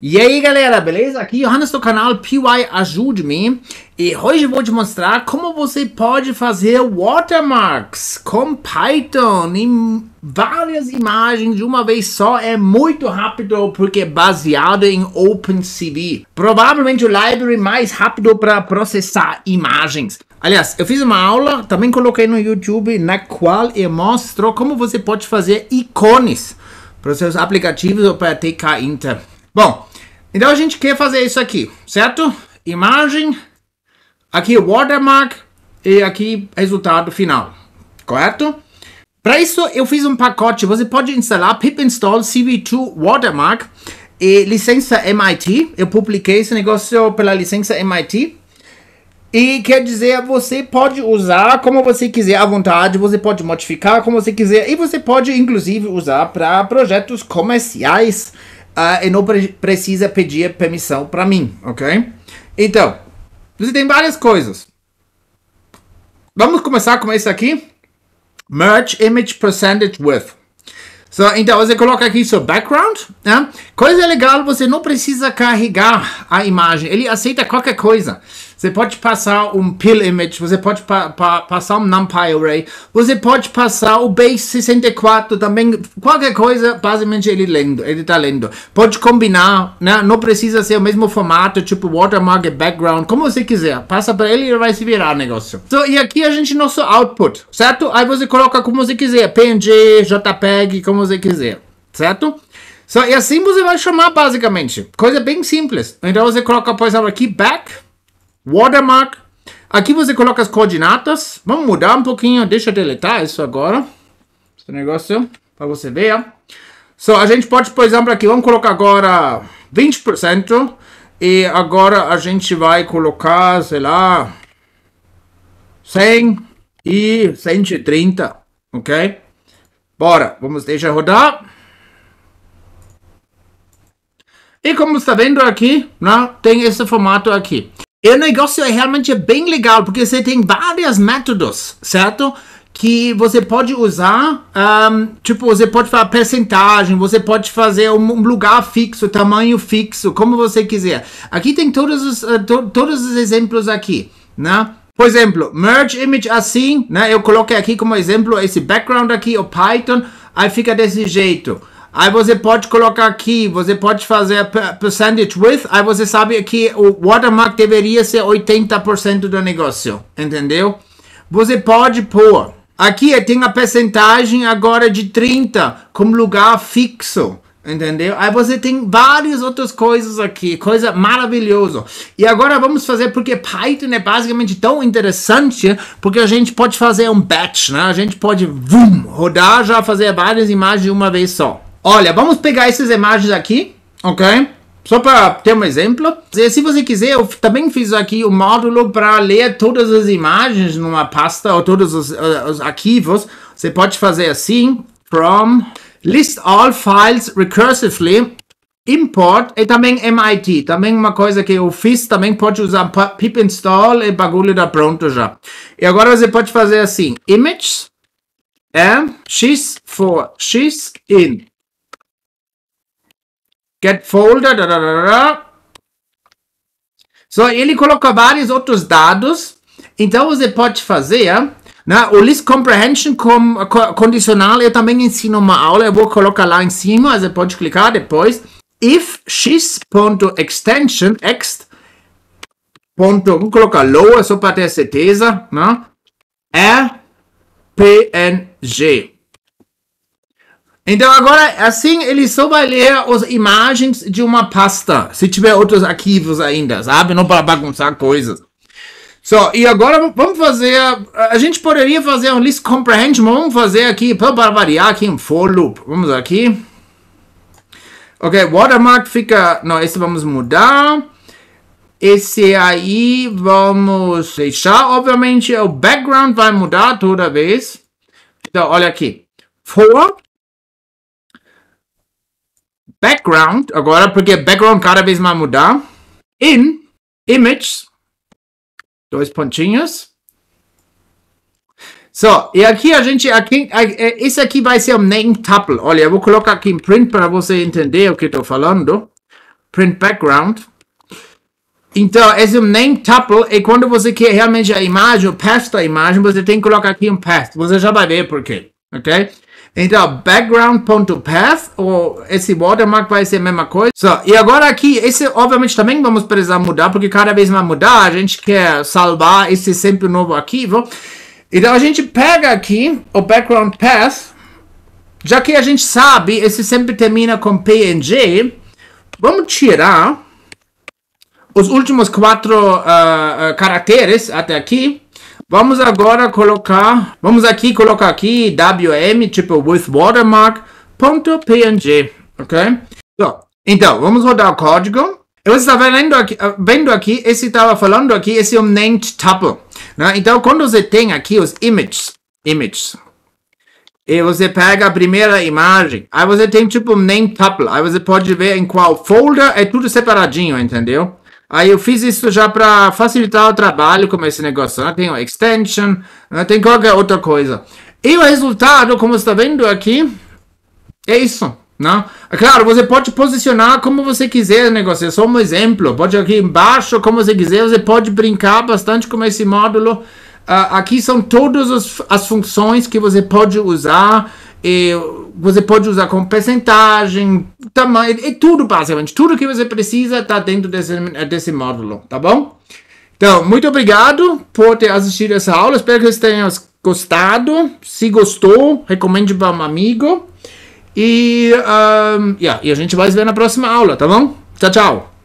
E aí galera, beleza? Aqui Johannes do canal PY Ajude-me e hoje vou te mostrar como você pode fazer watermarks com Python em várias imagens de uma vez só é muito rápido porque é baseado em OpenCV. Provavelmente o library mais rápido para processar imagens. Aliás, eu fiz uma aula, também coloquei no YouTube, na qual eu mostro como você pode fazer ícones para os seus aplicativos ou para TK Inter. Bom, então a gente quer fazer isso aqui, certo? Imagem, aqui o watermark e aqui resultado final, correto? Para isso eu fiz um pacote, você pode instalar pip install cv2 watermark e licença MIT, eu publiquei esse negócio pela licença MIT. E quer dizer, você pode usar como você quiser à vontade, você pode modificar como você quiser e você pode inclusive usar para projetos comerciais uh, e não pre precisa pedir permissão para mim, ok? Então, você tem várias coisas. Vamos começar com esse aqui. Merge Image Percentage Width. So, então você coloca aqui seu background. Né? Coisa legal, você não precisa carregar a imagem. Ele aceita qualquer coisa. Você pode passar um pill image, você pode pa pa passar um numpy array, você pode passar o base 64 também. Qualquer coisa, basicamente ele lendo, ele está lendo. Pode combinar, né? Não precisa ser o mesmo formato, tipo watermark, background, como você quiser. Passa para ele e ele vai se virar negócio. Então, e aqui a gente nosso output, certo? Aí você coloca como você quiser, PNG, JPEG, como você quiser, certo? Só, e assim você vai chamar basicamente. Coisa bem simples. Então você coloca, por exemplo, aqui back, watermark. Aqui você coloca as coordenadas. Vamos mudar um pouquinho. Deixa eu deletar isso agora. Esse negócio, para você ver. Só so, a gente pode, por exemplo, aqui, vamos colocar agora 20%. E agora a gente vai colocar, sei lá, 100 e 130, ok? Bora, vamos deixar rodar. E como está vendo aqui, né, tem esse formato aqui. E o negócio é realmente bem legal, porque você tem vários métodos, certo? Que você pode usar, um, tipo, você pode fazer percentagem, você pode fazer um lugar fixo, tamanho fixo, como você quiser. Aqui tem todos os, uh, to, todos os exemplos aqui, né? Por exemplo, merge image assim, né? Eu coloquei aqui como exemplo esse background aqui, o Python, aí fica desse jeito. Aí você pode colocar aqui, você pode fazer percentage with, aí você sabe que o watermark deveria ser 80% do negócio, entendeu? Você pode pôr, aqui tem a percentagem agora de 30 como lugar fixo. Entendeu? Aí você tem várias outras coisas aqui, coisa maravilhosa. E agora vamos fazer porque Python é basicamente tão interessante, porque a gente pode fazer um batch, né? A gente pode vum, rodar já fazer várias imagens de uma vez só. Olha, vamos pegar essas imagens aqui, ok? Só para ter um exemplo, se você quiser, eu também fiz aqui um módulo para ler todas as imagens numa pasta ou todos os, eh, os arquivos. Você pode fazer assim, from List all files recursively, import e também MIT, também uma coisa que eu fiz, também pode usar pip install e bagulho da pronto já. E agora você pode fazer assim, images, é, x for x in, get folder, da, da, da, da. So, ele coloca vários outros dados, então você pode fazer né? O list comprehension com, condicional eu er também ensino uma aula, eu vou colocar lá em cima, você pode clicar depois. If x.extension, ext, ponto, vou colocar lower só para ter certeza, né? é PNG. Então agora, assim, ele só vai ler as imagens de uma pasta, se tiver outros arquivos ainda, sabe? Não para bagunçar coisas. Só, so, e agora vamos fazer. A, a gente poderia fazer um list comprehension. Vamos fazer aqui, para variar aqui um for loop. Vamos aqui. Ok, watermark fica. Não, esse vamos mudar. Esse aí vamos deixar, obviamente. O background vai mudar toda vez. Então, olha aqui. For background, agora porque background cada vez vai mudar. In images Dois pontinhos. Só, e aqui a gente, aqui, é, esse aqui vai ser o name tuple. Olha, eu vou colocar aqui em print para você entender o que estou falando. Print background. Então, esse é name tuple E quando você quer realmente a imagem, o path da imagem, você tem que colocar aqui um path. Você já vai ver por quê, ok? Então, é background.path, ou esse watermark vai ser a mesma coisa. So, e agora aqui, esse obviamente também vamos precisar mudar, porque cada vez vai mudar, a gente quer salvar esse sempre novo arquivo. Então a gente pega aqui o background path, já que a gente sabe, esse sempre termina com png, vamos tirar os últimos quatro uh, caracteres até aqui. Vamos agora colocar, vamos aqui colocar aqui WM, tipo with watermark, ponto .png, ok? So, então, vamos rodar o código. Eu estava vendo aqui, ah, vendo aqui esse estava falando aqui, esse é um named tuple. Né? Então, quando você tem aqui os images, images, e você pega a primeira imagem, aí você tem tipo um named tuple, aí você pode ver em qual folder, é tudo separadinho, entendeu? Aí eu fiz isso já para facilitar o trabalho com esse negócio. Né? Tem uma extension, né? tem qualquer outra coisa. E o resultado, como está vendo aqui, é isso. Não? Né? É claro, você pode posicionar como você quiser o negócio, é só um exemplo. Pode aqui embaixo, como você quiser, você pode brincar bastante com esse módulo. Uh, aqui são todas as, as funções que você pode usar e você pode usar como percentagem, tamanho, e tudo basicamente. Tudo que você precisa está dentro desse, desse módulo, tá bom? Então, muito obrigado por ter assistido essa aula. Espero que vocês tenham gostado. Se gostou, recomende para um amigo. E, um, yeah, e a gente vai se ver na próxima aula, tá bom? Tchau, tchau.